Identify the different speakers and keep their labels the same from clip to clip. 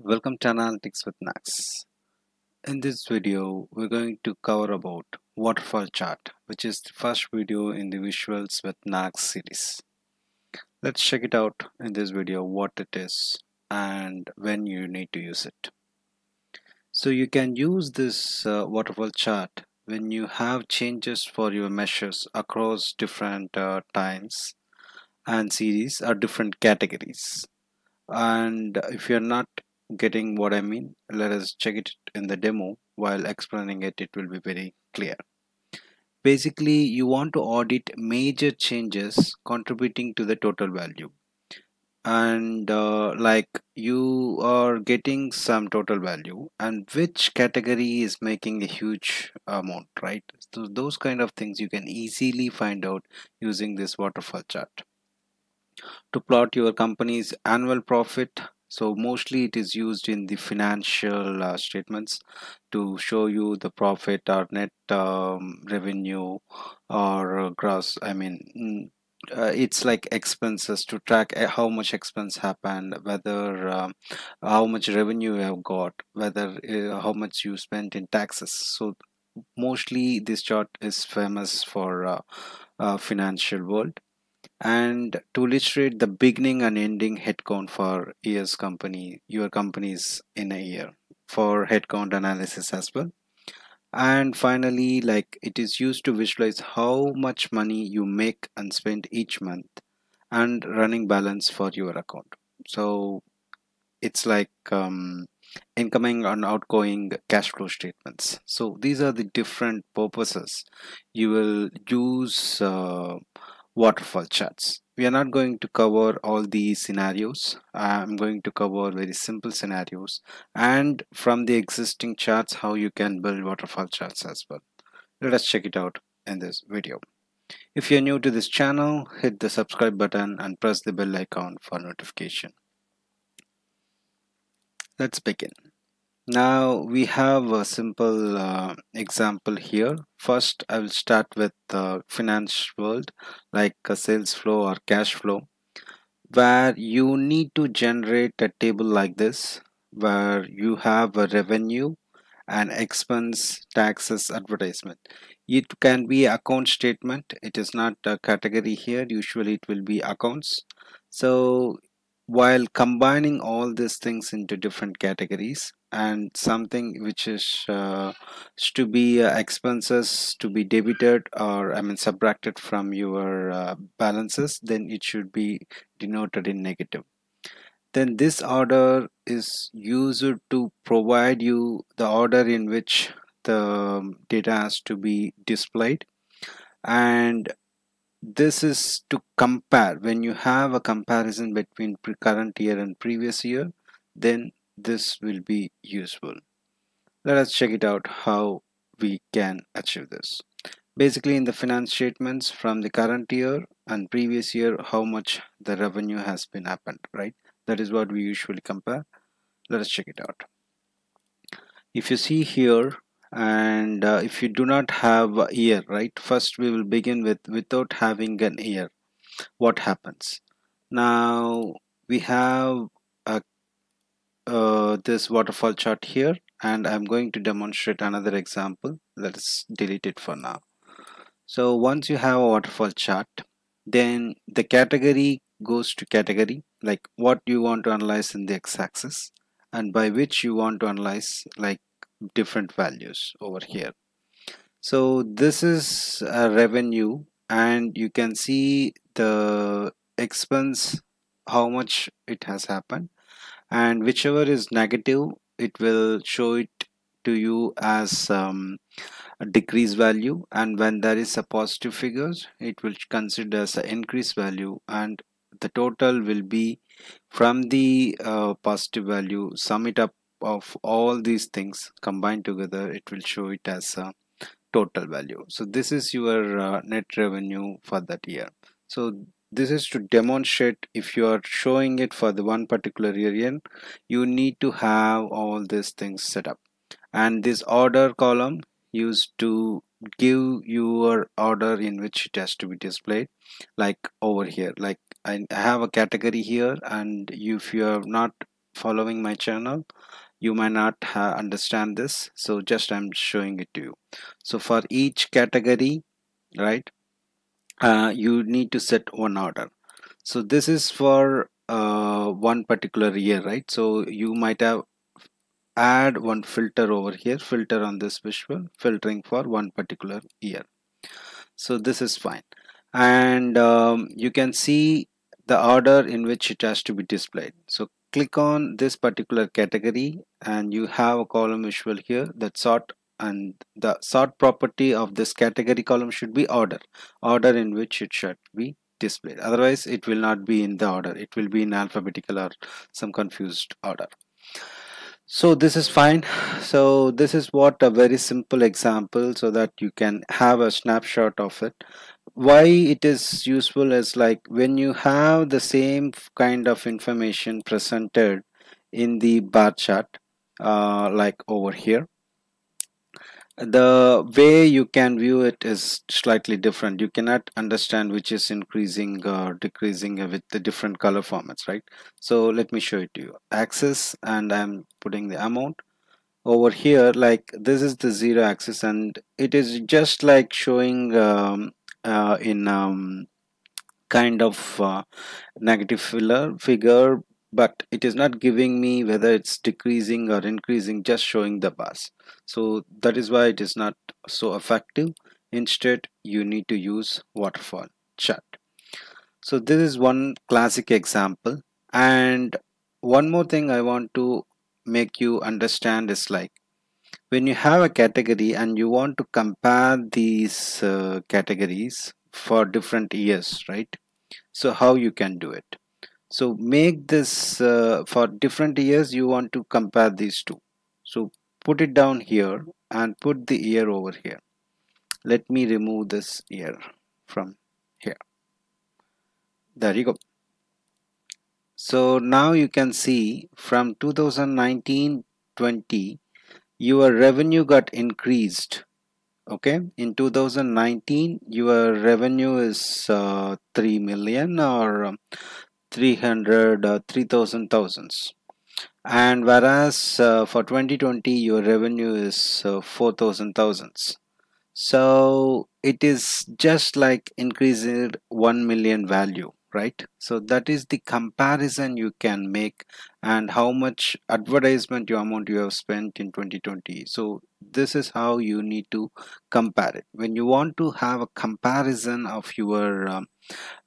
Speaker 1: Welcome to Analytics with Nax. In this video, we're going to cover about waterfall chart, which is the first video in the Visuals with Nax series. Let's check it out in this video what it is and when you need to use it. So you can use this uh, waterfall chart when you have changes for your measures across different uh, times and series or different categories and if you're not getting what I mean, let us check it in the demo. While explaining it, it will be very clear. Basically, you want to audit major changes contributing to the total value. And uh, like you are getting some total value and which category is making a huge amount, right? So those kind of things you can easily find out using this waterfall chart. To plot your company's annual profit, so mostly it is used in the financial uh, statements to show you the profit or net um, revenue or uh, gross i mean mm, uh, it's like expenses to track uh, how much expense happened whether um, how much revenue you have got whether uh, how much you spent in taxes so mostly this chart is famous for uh, financial world and to illustrate the beginning and ending headcount for years company your companies in a year for headcount analysis as well and finally like it is used to visualize how much money you make and spend each month and running balance for your account so it's like um, incoming and outgoing cash flow statements so these are the different purposes you will use uh, waterfall charts. We are not going to cover all these scenarios. I'm going to cover very simple scenarios and from the existing charts how you can build waterfall charts as well. Let us check it out in this video. If you're new to this channel, hit the subscribe button and press the bell icon for notification. Let's begin now we have a simple uh, example here first i will start with uh, finance world like a sales flow or cash flow where you need to generate a table like this where you have a revenue and expense taxes advertisement it can be account statement it is not a category here usually it will be accounts so while combining all these things into different categories and something which is uh, to be uh, expenses to be debited or i mean subtracted from your uh, balances then it should be denoted in negative then this order is used to provide you the order in which the um, data has to be displayed and this is to compare when you have a comparison between current year and previous year then this will be useful. Let us check it out how we can achieve this. Basically in the finance statements from the current year and previous year how much the revenue has been happened, right? That is what we usually compare. Let us check it out. If you see here and uh, if you do not have a year, right? First we will begin with without having an year. What happens? Now we have uh, this waterfall chart here and I'm going to demonstrate another example let's delete it for now so once you have a waterfall chart then the category goes to category like what you want to analyze in the x-axis and by which you want to analyze like different values over here so this is a revenue and you can see the expense how much it has happened and whichever is negative it will show it to you as um, a decrease value and when there is a positive figure it will consider as an increase value and the total will be from the uh, positive value sum it up of all these things combined together it will show it as a total value so this is your uh, net revenue for that year so this is to demonstrate if you are showing it for the one particular region, you need to have all these things set up and this order column used to give your order in which it has to be displayed like over here like I have a category here and if you are not following my channel you might not understand this so just I'm showing it to you so for each category right uh, you need to set one order so this is for uh, one particular year right so you might have add one filter over here filter on this visual filtering for one particular year so this is fine and um, you can see the order in which it has to be displayed so click on this particular category and you have a column visual here that sort and the sort property of this category column should be order order in which it should be displayed otherwise it will not be in the order it will be in alphabetical or some confused order so this is fine so this is what a very simple example so that you can have a snapshot of it why it is useful is like when you have the same kind of information presented in the bar chart uh, like over here the way you can view it is slightly different you cannot understand which is increasing or decreasing with the different color formats right so let me show it to you axis and i'm putting the amount over here like this is the zero axis and it is just like showing um, uh, in um, kind of uh, negative filler figure but it is not giving me whether it's decreasing or increasing just showing the bars so that is why it is not so effective instead you need to use waterfall chart so this is one classic example and one more thing i want to make you understand is like when you have a category and you want to compare these uh, categories for different years right so how you can do it so make this uh, for different years you want to compare these two so put it down here and put the year over here let me remove this year from here there you go so now you can see from 2019 20 your revenue got increased okay in 2019 your revenue is uh, 3 million or 300 uh, 3000 thousands and whereas uh, for 2020 your revenue is uh, 4000 thousands so it is just like increasing 1 million value right so that is the comparison you can make and how much advertisement your amount you have spent in 2020 so this is how you need to compare it when you want to have a comparison of your um,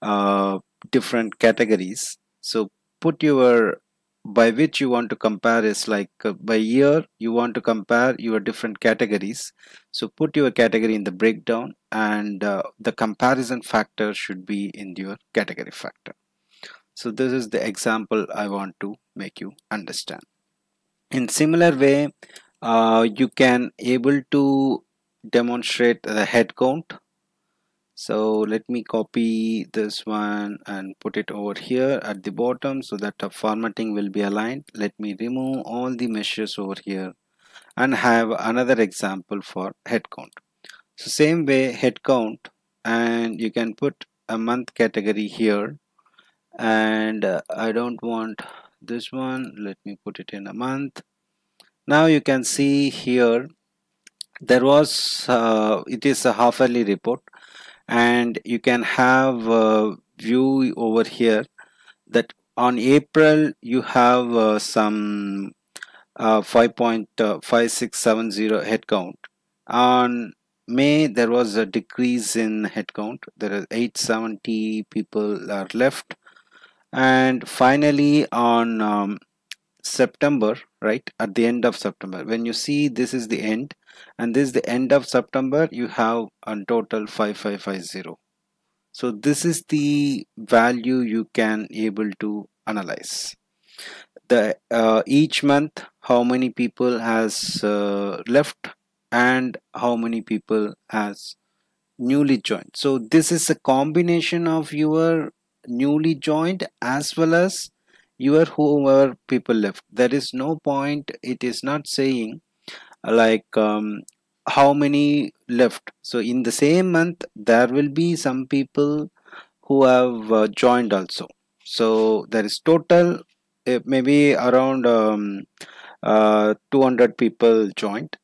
Speaker 1: uh, different categories so put your by which you want to compare is like uh, by year you want to compare your different categories so put your category in the breakdown and uh, the comparison factor should be in your category factor so this is the example i want to make you understand in similar way uh, you can able to demonstrate the head count so let me copy this one and put it over here at the bottom so that the formatting will be aligned let me remove all the meshes over here and have another example for head count so same way head count and you can put a month category here and uh, I don't want this one let me put it in a month now you can see here there was uh, it is a half yearly report and you can have a view over here that on April you have uh, some uh, 5.5670 uh, headcount on May there was a decrease in headcount there are 870 people are left and finally on um, September right at the end of September when you see this is the end and this is the end of September you have a total 5550 so this is the value you can able to analyze the uh, each month how many people has uh, left and how many people has newly joined so this is a combination of your newly joined as well as you are whoever people left there is no point it is not saying like um, how many left so in the same month there will be some people who have uh, joined also so there is total uh, maybe around um, uh, 200 people joined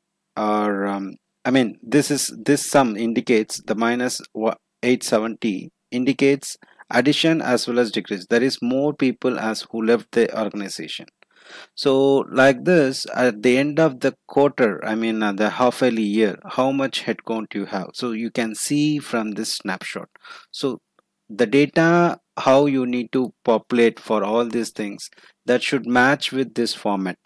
Speaker 1: or um, i mean this is this sum indicates the minus 870 indicates addition as well as decrease there is more people as who left the organization so like this at the end of the quarter i mean uh, the half yearly year how much headcount you have so you can see from this snapshot so the data how you need to populate for all these things that should match with this format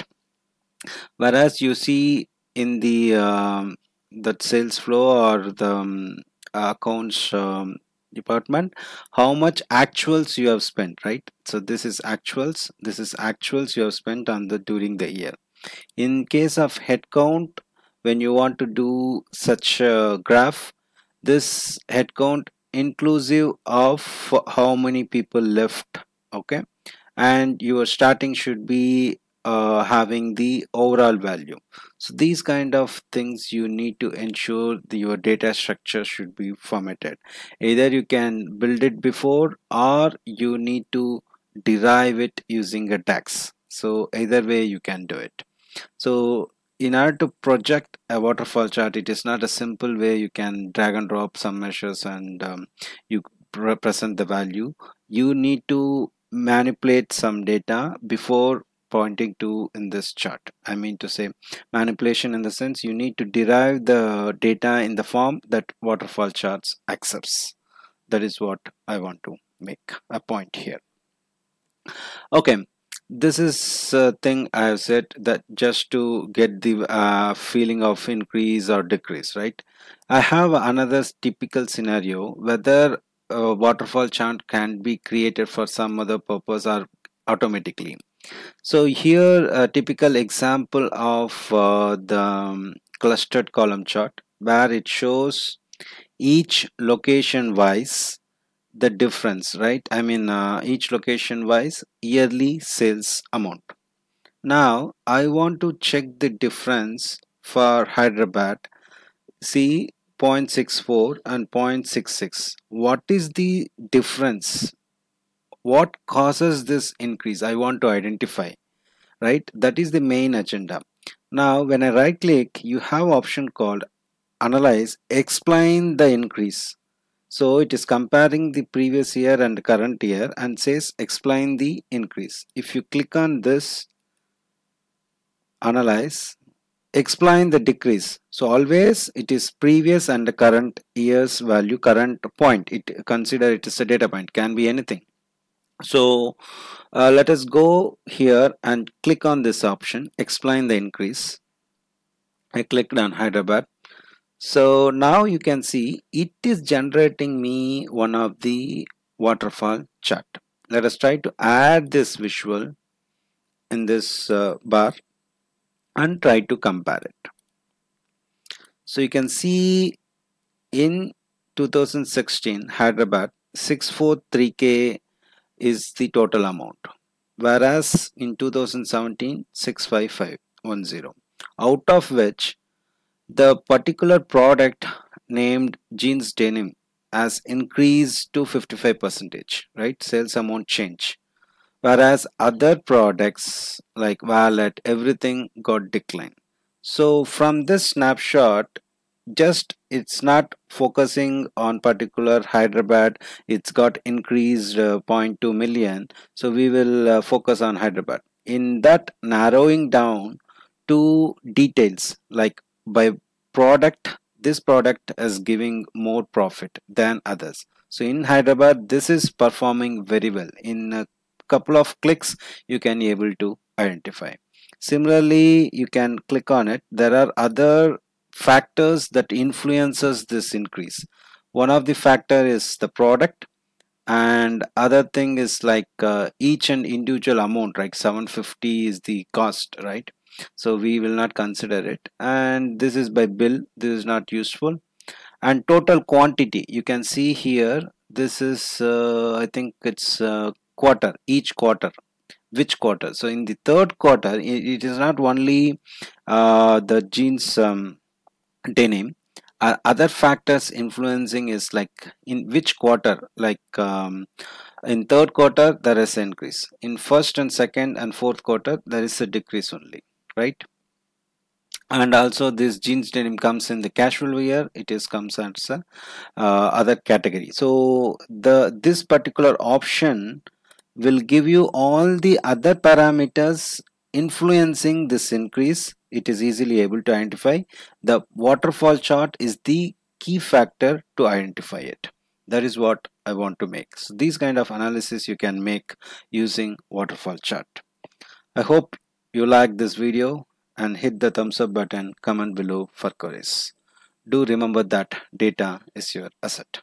Speaker 1: whereas you see in the um, that sales flow or the um, accounts um, department how much actuals you have spent right so this is actuals this is actuals you have spent on the during the year in case of headcount when you want to do such a graph this headcount inclusive of how many people left okay and your starting should be uh, having the overall value so these kind of things you need to ensure the, your data structure should be formatted either you can build it before or you need to derive it using a DAX so either way you can do it so in order to project a waterfall chart it is not a simple way you can drag and drop some measures and um, you represent the value you need to manipulate some data before pointing to in this chart i mean to say manipulation in the sense you need to derive the data in the form that waterfall charts accepts that is what i want to make a point here okay this is a thing i have said that just to get the uh, feeling of increase or decrease right i have another typical scenario whether a uh, waterfall chart can be created for some other purpose or automatically so here a typical example of uh, the um, clustered column chart where it shows each location wise the difference right I mean uh, each location wise yearly sales amount. Now I want to check the difference for Hyderabad see 0.64 and 0.66 what is the difference what causes this increase i want to identify right that is the main agenda now when i right click you have option called analyze explain the increase so it is comparing the previous year and current year and says explain the increase if you click on this analyze explain the decrease so always it is previous and current year's value current point it consider it is a data point can be anything so uh, let us go here and click on this option explain the increase I clicked on Hyderabad so now you can see it is generating me one of the waterfall chart let us try to add this visual in this uh, bar and try to compare it so you can see in 2016 Hyderabad 643k is the total amount whereas in 2017 65510 out of which the particular product named jeans denim has increased to 55 percentage right sales amount change whereas other products like wallet everything got decline so from this snapshot just it's not focusing on particular hyderabad it's got increased uh, 0.2 million so we will uh, focus on hyderabad in that narrowing down to details like by product this product is giving more profit than others so in hyderabad this is performing very well in a couple of clicks you can able to identify similarly you can click on it there are other factors that influences this increase one of the factor is the product and other thing is like uh, each and individual amount like 750 is the cost right so we will not consider it and this is by bill this is not useful and total quantity you can see here this is uh, i think it's uh, quarter each quarter which quarter so in the third quarter it is not only uh, the jeans. um, denim are other factors influencing is like in which quarter like um, in third quarter there is increase in first and second and fourth quarter there is a decrease only right and also this jeans denim comes in the casual wear it is comes as a uh, other category so the this particular option will give you all the other parameters influencing this increase it is easily able to identify. The waterfall chart is the key factor to identify it. That is what I want to make. So these kind of analysis you can make using waterfall chart. I hope you like this video and hit the thumbs up button, comment below for queries. Do remember that data is your asset.